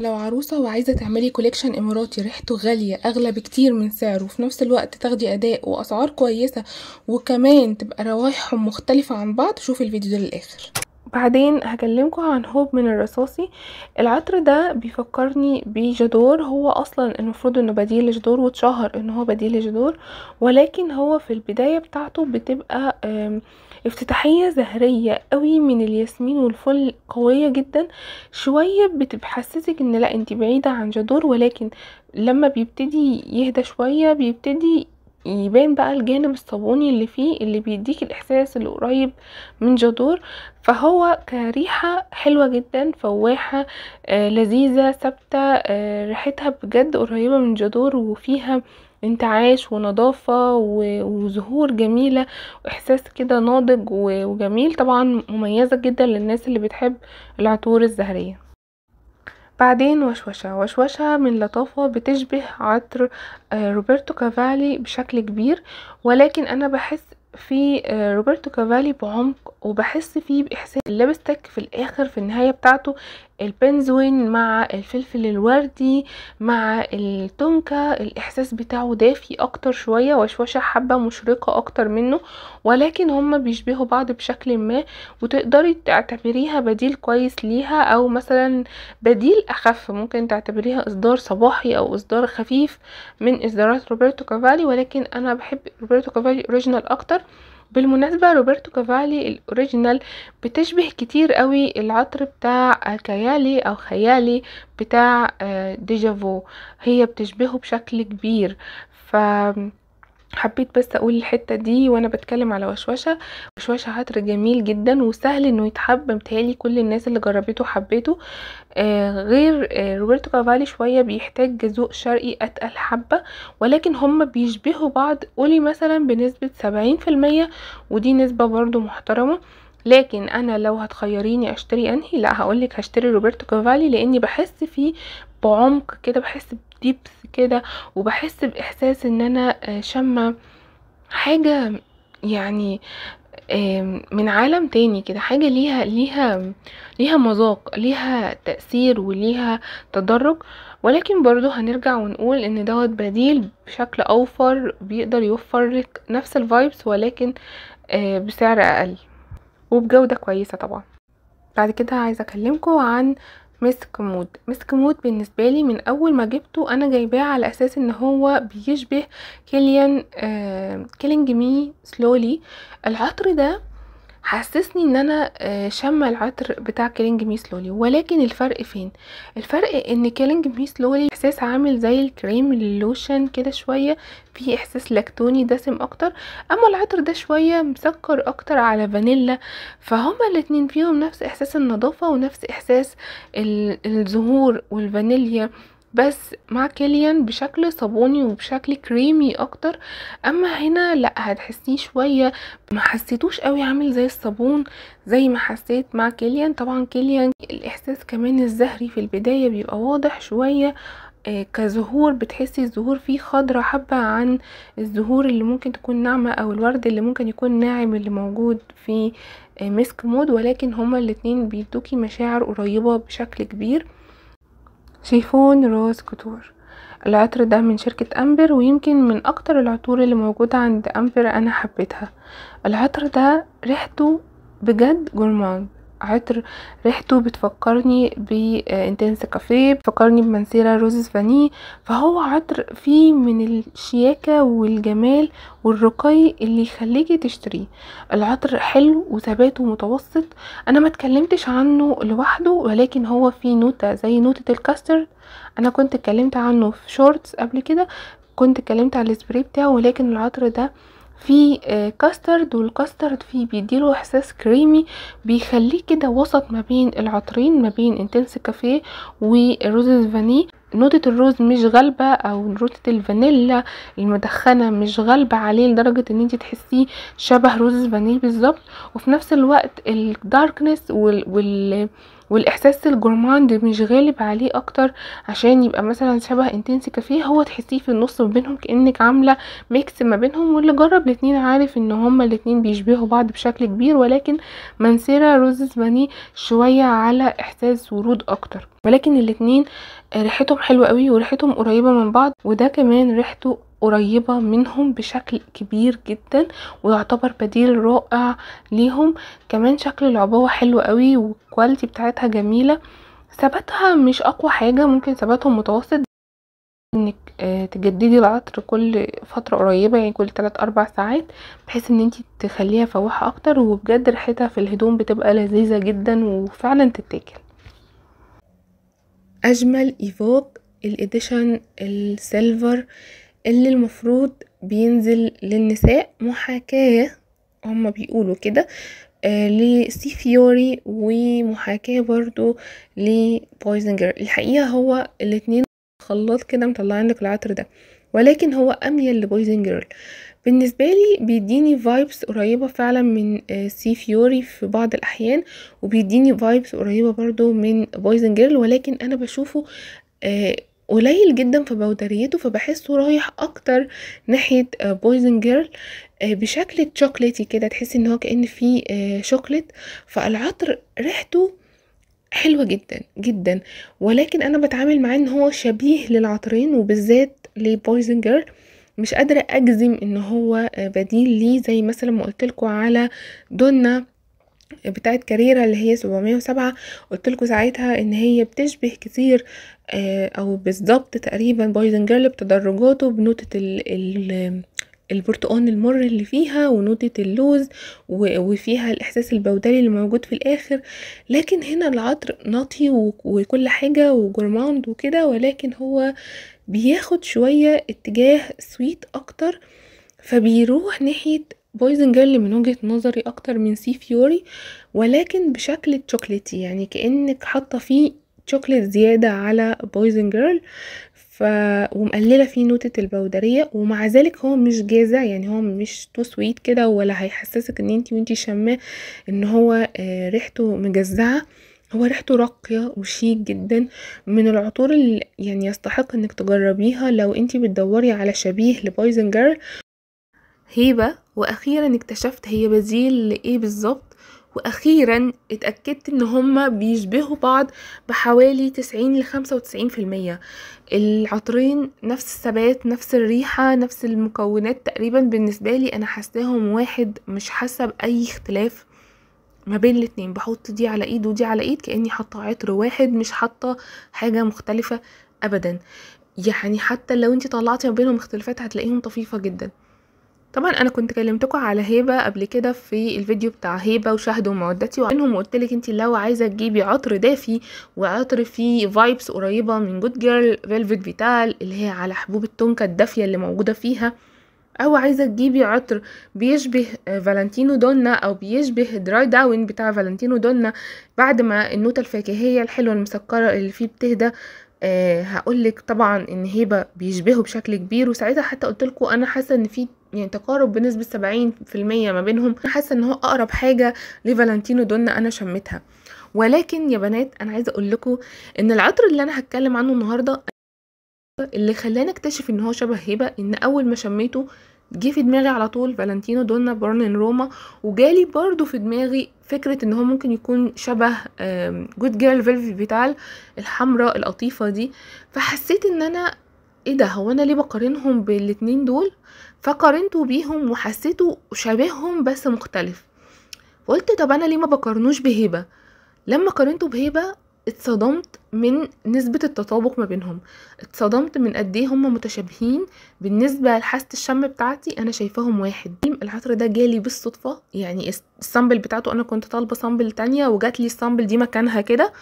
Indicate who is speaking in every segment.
Speaker 1: لو عروسة وعايزة تعملي كوليكشن اماراتي ريحته غالية اغلى بكتير من سعره وفي نفس الوقت تاخدي اداء واسعار كويسة وكمان تبقى روايحهم مختلفة عن بعض شوفي الفيديو ده للاخر بعدين هكلمكم عن هوب من الرصاصي العطر ده بيفكرني بجدور هو اصلا المفروض انه بديل لجدور واتشهر انه هو بديل لجدور ولكن هو في البداية بتاعته بتبقى افتتاحية زهرية قوي من الياسمين والفل قوية جدا شوية بتحسسك ان لا انت بعيدة عن جدور ولكن لما بيبتدي يهدى شوية بيبتدي يبان بقى الجانب الصابوني اللي فيه اللي بيديك الاحساس اللي قريب من جدور فهو كريحة حلوة جدا فواحة آه لذيذة ثابتة آه ريحتها بجد قريبة من جدور وفيها آه انتعاش ونضافة وزهور جميلة واحساس كده ناضج وجميل طبعا مميزة جدا للناس اللي بتحب العطور الزهرية بعدين وشوشة وشوشة من لطافة بتشبه عطر آه، روبرتو كافالي بشكل كبير ولكن انا بحس في آه، روبرتو كافالي بعمق وبحس فيه باحساس اللبستك في الاخر في النهايه بتاعته البنزوين مع الفلفل الوردي مع التونكا الاحساس بتاعه دافي اكتر شويه وشوشه حبه مشرقه اكتر منه ولكن هما بيشبهوا بعض بشكل ما وتقدري تعتبريها بديل كويس ليها او مثلا بديل اخف ممكن تعتبريها اصدار صباحي او اصدار خفيف من اصدارات روبرتو كافالي ولكن انا بحب روبرتو كافالي اوريجينال اكتر بالمناسبة روبرتو كافالي الاوريجينال بتشبه كتير قوي العطر بتاع كيالي او خيالي بتاع آه، ديجافو هي بتشبهه بشكل كبير ف حبيت بس اقول الحته دي وانا بتكلم على وشوشه وشوشه عطر جميل جدا وسهل انه يتحب متهيألي كل الناس اللي جربته حبيته آه غير آه روبرتو كافالي شويه بيحتاج ذوق شرقي اتقل حبه ولكن هما بيشبهوا بعض قولي مثلا بنسبه سبعين في المية ودي نسبه برضو محترمه لكن انا لو هتخيريني اشتري انهي لا هقولك هشتري روبرتو كافالي لاني بحس فيه بعمق كده بحس ديبس كده وبحس باحساس ان انا آه، شامه حاجه يعني من عالم تاني كده حاجة ليها ليها ليها مذاق ليها تأثير وليها تدرج ولكن برضو هنرجع ونقول ان دوت بديل بشكل اوفر بيقدر يوفر لك نفس الفايبس ولكن آه، بسعر اقل وبجودة كويسة طبعا بعد كده عايزة اكلمكم عن مسك مود مسك مود بالنسبه لي من اول ما جبته انا جايباه على اساس ان هو بيشبه كيليان آه كيلينج مي سلولي العطر ده حسسني ان انا آه، شامه العطر بتاع كيلينج ميس لولي ولكن الفرق فين الفرق ان كيلينج ميس لولي احساس عامل زي الكريم اللوشن كده شويه في احساس لاكتوني دسم اكتر اما العطر ده شويه مسكر اكتر على فانيلا فهما الاتنين فيهم نفس احساس النظافه ونفس احساس الزهور والفانيليا بس مع كيليان بشكل صابوني وبشكل كريمي اكتر اما هنا لا هتحسيه شويه ما حسيتوش قوي عامل زي الصابون زي ما حسيت مع كيليان طبعا كيليان الاحساس كمان الزهري في البدايه بيبقى واضح شويه آه، كزهور بتحسي الزهور فيه خضرة حبة عن الزهور اللي ممكن تكون ناعمة او الورد اللي ممكن يكون ناعم اللي موجود في آه، مسك مود ولكن هما الاتنين بيدوكي مشاعر قريبة بشكل كبير شيفون روز كتور العطر ده من شركة أمبر ويمكن من أكتر العطور اللي موجودة عند أمبر أنا حبيتها العطر ده ريحته بجد جرمان عطر ريحته بتفكرني بانتنس كافيه بتفكرني بمنسيرة روزز فاني فهو عطر فيه من الشياكة والجمال والرقي اللي يخليكي تشتريه العطر حلو وثباته متوسط انا ما اتكلمتش عنه لوحده ولكن هو فيه نوتة زي نوتة الكاستر انا كنت اتكلمت عنه في شورتس قبل كده كنت اتكلمت على السبري بتاعه ولكن العطر ده في كاسترد آه، والكاسترد فيه بيديله احساس كريمي بيخليه كده وسط ما بين العطرين ما بين انتنس كافيه وروز فاني نوتة الروز مش غالبة او نوتة الفانيلا المدخنة مش غالبة عليه لدرجة ان انت تحسيه شبه روز فانيل بالظبط وفي نفس الوقت الداركنس وال, وال... والاحساس الجرمان ده مش غالب عليه اكتر عشان يبقى مثلا شبه انتنس كافيه هو تحسيه في النص ما بينهم كانك عامله ميكس ما بينهم واللي جرب الاتنين عارف ان هما الاتنين بيشبهوا بعض بشكل كبير ولكن منسيرا روزز باني شويه على احساس ورود اكتر ولكن الاتنين ريحتهم حلوه قوي وريحتهم قريبه من بعض وده كمان ريحته قريبة منهم بشكل كبير جدا ويعتبر بديل رائع ليهم كمان شكل العبوة حلو قوي والكواليتي بتاعتها جميلة ثباتها مش اقوى حاجة ممكن ثباتهم متوسط انك آه، تجددي العطر كل فترة قريبة يعني كل 3 4 ساعات بحيث ان انت تخليها فواحة اكتر وبجد ريحتها في الهدوم بتبقى لذيذة جدا وفعلا تتاكل اجمل ايفوب الاديشن السيلفر اللي المفروض بينزل للنساء محاكاة هما بيقولوا كده آه، لسي فيوري ومحاكاة برضو لبويزنجر الحقيقة هو الاتنين خلاط كده مطلعين لك العطر ده ولكن هو اميل لبويزن جيرل بالنسبة لي بيديني فايبس قريبة فعلا من سي آه، فيوري في بعض الأحيان وبيديني فايبس قريبة برضو من بويزن جيرل ولكن أنا بشوفه آه، قليل جدا في بودريته فبحسه رايح اكتر ناحيه بويزن آه، جيرل آه، بشكل شوكليتي كده تحس ان هو كان فيه آه، شوكليت فالعطر ريحته حلوه جدا جدا ولكن انا بتعامل معاه ان هو شبيه للعطرين وبالذات لبويزن جيرل مش قادره اجزم ان هو بديل ليه زي مثلا ما قلت على دونا بتاعت كاريرا اللي هي 707 قلت لكم ساعتها ان هي بتشبه كتير آه، او بالظبط تقريبا بايزن جيرل بتدرجاته بنوتة ال البرتقان المر اللي فيها ونوتة اللوز وفيها الإحساس البودري اللي موجود في الآخر لكن هنا العطر نطي وكل حاجة وجرماند وكده ولكن هو بياخد شوية اتجاه سويت أكتر فبيروح ناحية بويزن جيرل من وجهة نظري اكتر من سي فيوري ولكن بشكل تشوكلتي يعني كأنك حاطة فيه تشوكلت زيادة على بويزن جيرل ف... ومقللة فيه نوتة البودرية ومع ذلك هو مش جازع يعني هو مش تو سويت كده ولا هيحسسك ان انتي وانتي شماه ان هو آه، ريحته مجزعة هو ريحته راقية وشيك جدا من العطور اللي يعني يستحق انك تجربيها لو انتي بتدوري على شبيه لبويزن جيرل هيبة واخيرا اكتشفت هي بازيل لايه بالظبط واخيرا اتاكدت ان هما بيشبهوا بعض بحوالي 90 ل 95% العطرين نفس الثبات نفس الريحه نفس المكونات تقريبا بالنسبه لي انا حاساهم واحد مش حاسه باي اختلاف ما بين الاتنين بحط دي على ايد ودي على ايد كاني حاطه عطر واحد مش حاطه حاجه مختلفه ابدا يعني حتى لو انت طلعتي ما بينهم اختلافات هتلاقيهم طفيفه جدا طبعا انا كنت كلمتكم على هبه قبل كده في الفيديو بتاع هبه وشهد ومودتي وانهم قلت لك انت لو عايزه تجيبي عطر دافي وعطر فيه فايبس قريبه من جود جيرل فيلفت فيتال اللي هي على حبوب التونكه الدافيه اللي موجوده فيها او عايزه تجيبي عطر بيشبه فالنتينو دونا او بيشبه دراي داون بتاع فالنتينو دونا بعد ما النوتة الفاكهية الحلوة المسكرة اللي فيه بتهدى أه هقولك طبعا ان هيبة بيشبهه بشكل كبير وساعتها حتى قلتلكوا انا حاسة ان في يعني تقارب بنسبة سبعين في المية ما بينهم حاسة ان هو اقرب حاجة لفالنتينو دونا انا شمتها ولكن يا بنات انا عايزة اقول لكم ان العطر اللي انا هتكلم عنه النهاردة اللي خلاني اكتشف ان هو شبه هبة ان اول ما شميته جه في دماغي على طول فالنتينو دونا بورن روما وجالي برضو في دماغي فكرة ان هو ممكن يكون شبه جود جيرل فيلفي بيتال الحمراء القطيفة دي فحسيت ان انا ايه ده هو انا ليه بقارنهم بالاتنين دول فقارنته بيهم وحسيته شبههم بس مختلف قلت طب انا ليه ما بقارنوش بهيبه لما قارنته بهيبه اتصدمت من نسبة التطابق ما بينهم اتصدمت من قد ايه هم متشابهين بالنسبة لحاسة الشم بتاعتي انا شايفاهم واحد العطر ده جالي بالصدفة يعني السامبل بتاعته انا كنت طالبة سامبل تانية وجات لي السامبل دي مكانها كده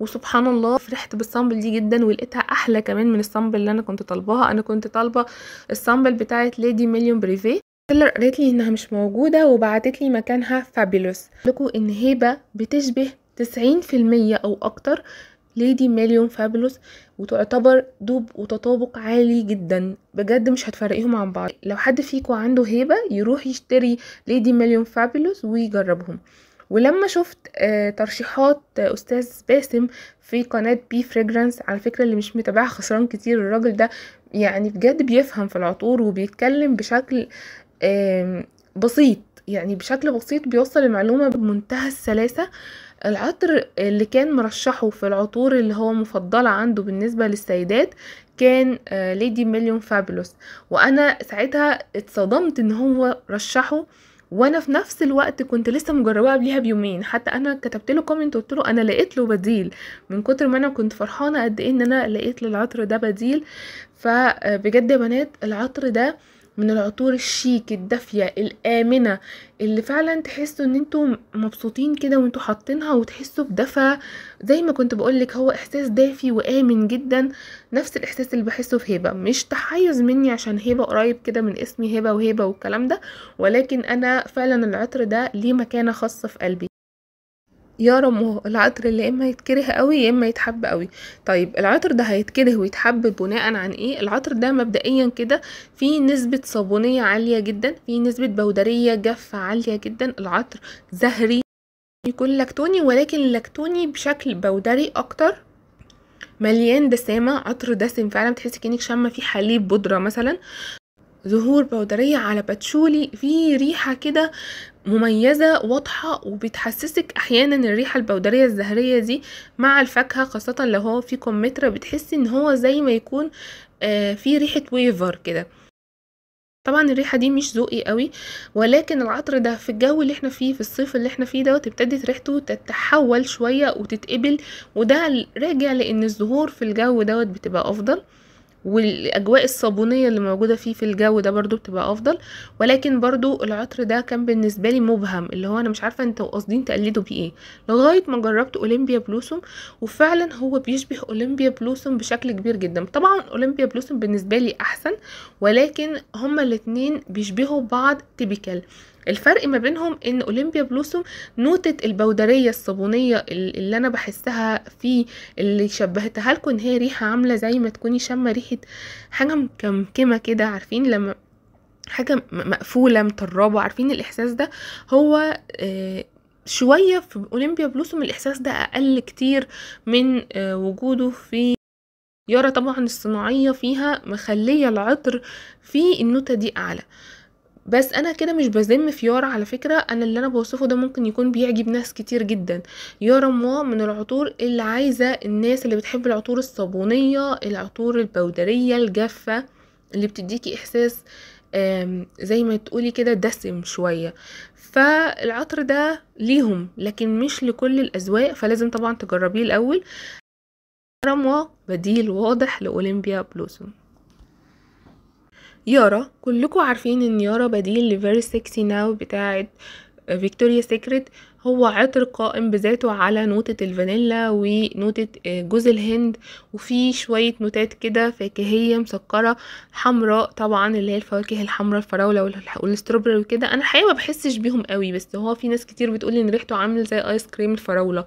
Speaker 1: وسبحان الله فرحت بالصامبل دي جدا ولقيتها احلى كمان من الصامبل اللي انا كنت طالباها انا كنت طالبه الصامبل بتاعه ليدي مليون بريفيه تيلر قالت لي انها مش موجوده وبعتت لي مكانها فابيلوس لكم ان هيبه بتشبه 90% او اكتر ليدي مليون فابلوس وتعتبر دوب وتطابق عالي جدا بجد مش هتفرقيهم عن بعض لو حد فيكم عنده هيبه يروح يشتري ليدي مليون فابلوس ويجربهم ولما شفت آه، ترشيحات استاذ باسم في قناه بي فريجرانس على فكره اللي مش متابعها خسران كتير الراجل ده يعني بجد بيفهم في العطور وبيتكلم بشكل بسيط يعني بشكل بسيط بيوصل المعلومه بمنتهى السلاسه العطر اللي كان مرشحه في العطور اللي هو مفضلة عنده بالنسبة للسيدات كان ليدي مليون فابلوس وانا ساعتها اتصدمت ان هو رشحه وانا في نفس الوقت كنت لسه مجرباه قبليها بيومين حتى انا كتبت له كومنت قلت له انا لقيت له بديل من كتر ما انا كنت فرحانه قد ايه ان انا لقيت للعطر ده بديل فبجد آه، يا بنات العطر ده من العطور الشيك الدافيه الامنه اللي فعلا تحسوا ان انتوا مبسوطين كده وانتوا حاطينها وتحسوا بدفى زي ما كنت بقولك هو احساس دافي وامن جدا نفس الاحساس اللي بحسه في هبه مش تحيز مني عشان هبه قريب كده من اسمي هبه وهبه والكلام ده ولكن انا فعلا العطر ده ليه مكانه خاصه في قلبي يا رموه العطر اللي اما يتكره قوي يا اما يتحب قوي طيب العطر ده هيتكره ويتحب بناء عن ايه العطر ده مبدئيا كده فيه نسبه صابونيه عاليه جدا فيه نسبه بودريه جافه عاليه جدا العطر زهري يكون لاكتوني ولكن لاكتوني بشكل بودري اكتر مليان دسامه عطر دسم فعلا بتحسي كانك شامه فيه حليب بودره مثلا زهور بودرية على باتشولي في ريحة كده مميزة واضحة وبتحسسك أحيانا الريحة البودرية الزهرية دي مع الفاكهة خاصة لو هو في كمثرى بتحسي ان هو زي ما يكون آه، في ريحة ويفر كده طبعا الريحه دي مش ذوقي قوي ولكن العطر ده في الجو اللي احنا فيه في الصيف اللي احنا فيه دوت ابتدت ريحته تتحول شويه وتتقبل وده راجع لان الزهور في الجو دوت بتبقى افضل والاجواء الصابونيه اللي موجوده فيه في الجو ده برضو بتبقى افضل ولكن برضو العطر ده كان بالنسبه لي مبهم اللي هو انا مش عارفه انتوا قاصدين تقلدوا بيه ايه لغايه ما جربت اولمبيا بلوسوم وفعلا هو بيشبه اولمبيا بلوسوم بشكل كبير جدا طبعا اولمبيا بلوسوم بالنسبه لي احسن ولكن هما الاتنين بيشبهوا بعض تيبيكال الفرق ما بينهم ان اولمبيا بلوسوم نوتة البودرية الصابونية اللي انا بحسها في اللي شبهتها لكم ان هي ريحة عاملة زي ما تكوني شامة ريحة حاجة مكمكمة كده عارفين لما حاجة مقفولة مطربة عارفين الاحساس ده هو آه شوية في اولمبيا بلوسوم الاحساس ده اقل كتير من آه وجوده في يارا طبعا الصناعية فيها مخلية العطر في النوتة دي اعلى بس انا كده مش بذم في يارا على فكره انا اللي انا بوصفه ده ممكن يكون بيعجب ناس كتير جدا يارا ما من العطور اللي عايزه الناس اللي بتحب العطور الصابونيه العطور البودريه الجافه اللي بتديكي احساس زي ما تقولي كده دسم شويه فالعطر ده ليهم لكن مش لكل الاذواق فلازم طبعا تجربيه الاول يارا موا بديل واضح لاولمبيا بلوسوم يارا كلكم عارفين ان يارا بديل لفيري سكسي ناو بتاعت فيكتوريا سيكريت هو عطر قائم بذاته على نوتة الفانيلا ونوتة آه، جوز الهند وفي شوية نوتات كده فاكهية مسكرة حمراء طبعا اللي هي الفواكه الحمراء الفراولة والستروبري وكده انا الحقيقة ما بحسش بيهم قوي بس هو في ناس كتير بتقول ان ريحته عامل زي ايس كريم الفراولة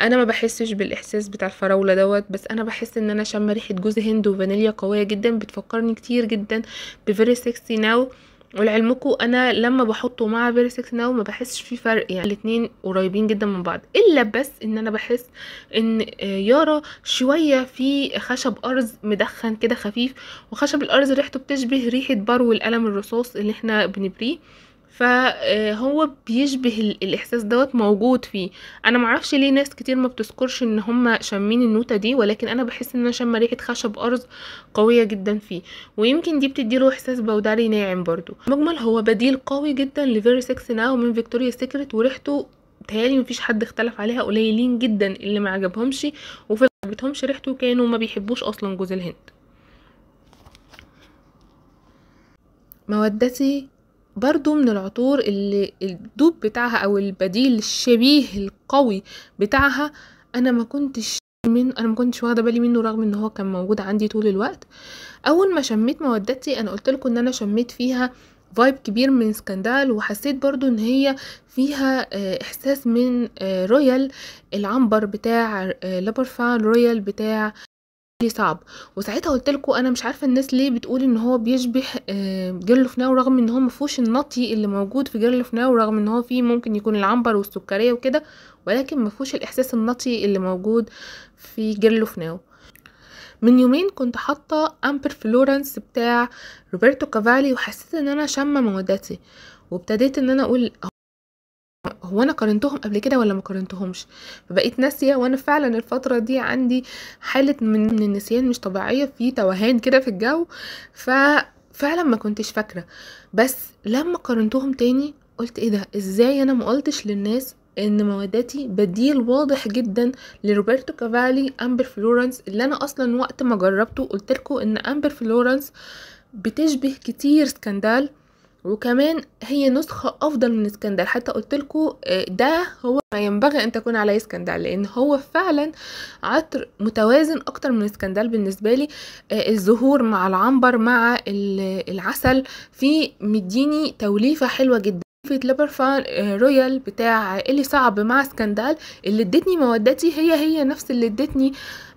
Speaker 1: انا ما بحسش بالاحساس بتاع الفراولة دوت بس انا بحس ان انا شامة ريحة جوز هند وفانيليا قوية جدا بتفكرني كتير جدا بفيري سكسي ناو ولعلمكم انا لما بحطه مع فيرسكس ناو ما بحسش في فرق يعني الاتنين قريبين جدا من بعض الا بس ان انا بحس ان آه، يارا شويه في خشب ارز مدخن كده خفيف وخشب الارز ريحته بتشبه ريحه برو القلم الرصاص اللي احنا بنبريه فهو بيشبه الاحساس دوت موجود فيه انا معرفش ليه ناس كتير ما بتذكرش ان هم شامين النوتة دي ولكن انا بحس ان انا شم ريحة خشب ارز قوية جدا فيه ويمكن دي بتديله احساس بودري ناعم برضو مجمل هو بديل قوي جدا لفيري 6 ناو من فيكتوريا سيكريت وريحته تهيالي مفيش حد اختلف عليها قليلين جدا اللي ما عجبهمش وفي عجبتهمش ريحته كانوا ما بيحبوش اصلا جوز الهند مودتي برضو من العطور اللي الدوب بتاعها او البديل الشبيه القوي بتاعها انا ما كنتش من انا ما كنتش واخده بالي منه رغم ان هو كان موجود عندي طول الوقت اول ما شميت مودتي انا قلت لكم ان انا شميت فيها فايب كبير من سكندال وحسيت برضو ان هي فيها آه، احساس من رويال آه، العنبر بتاع لابرفان آه، رويال بتاع لي صعب وساعتها قلت لكم انا مش عارفه الناس ليه بتقول ان هو بيشبه جرل آه، فناو رغم ان هو ما فيهوش النطي اللي موجود في جرل فناو رغم ان هو فيه ممكن يكون العنبر والسكريه وكده ولكن ما فيهوش الاحساس النطي اللي موجود في جرل فناو من يومين كنت حاطه امبر فلورنس بتاع روبرتو كافالي وحسيت ان انا شامه مودتي وابتديت ان انا اقول هو انا قارنتهم قبل كده ولا ما قارنتهمش فبقيت ناسيه وانا فعلا الفتره دي عندي حاله من النسيان مش طبيعيه في توهان كده في الجو ففعلا ما كنتش فاكره بس لما قارنتهم تاني قلت ايه ده ازاي انا ما قلتش للناس ان مواداتي بديل واضح جدا لروبرتو كافالي امبر فلورنس اللي انا اصلا وقت ما جربته قلت لكم ان امبر فلورنس بتشبه كتير سكندال وكمان هي نسخة أفضل من اسكندر حتى قلت آه، ده هو ما ينبغي أن تكون عليه اسكندر لأن هو فعلا عطر متوازن أكتر من اسكندر بالنسبة لي آه، الزهور مع العنبر مع العسل في مديني توليفة حلوة جدا في لبرفان آه، رويال بتاع اللي صعب مع اسكندال اللي ادتني مودتي هي هي نفس اللي ادتني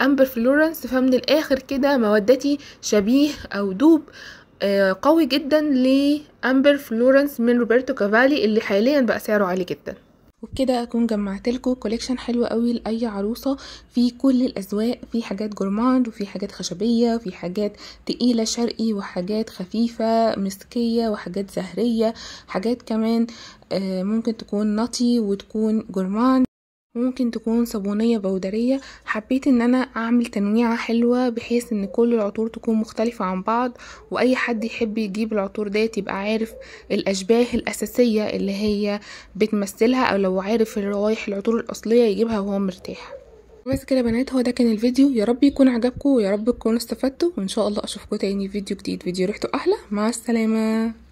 Speaker 1: امبر فلورنس فمن الاخر كده مودتي شبيه او دوب آه، قوي جدا لأمبر فلورنس من روبرتو كافالي اللي حاليا بقى سعره عالي جدا وبكده اكون جمعت لكم كوليكشن حلو قوي لاي عروسه في كل الاذواق في حاجات جورماند وفي حاجات خشبيه وفي حاجات تقيله شرقي وحاجات خفيفه مسكيه وحاجات زهريه حاجات كمان آه، ممكن تكون نطي وتكون جورماند ممكن تكون صابونية بودرية حبيت ان انا اعمل تنويعة حلوة بحيث ان كل العطور تكون مختلفة عن بعض واي حد يحب يجيب العطور ديت يبقى عارف الاشباه الاساسية اللي هي بتمثلها او لو عارف الروايح العطور الاصلية يجيبها وهو مرتاح بس كده بنات هو ده كان الفيديو يا رب يكون عجبكم ويا رب تكونوا استفدتوا وان شاء الله اشوفكم تاني فيديو جديد فيديو ريحته احلى مع السلامه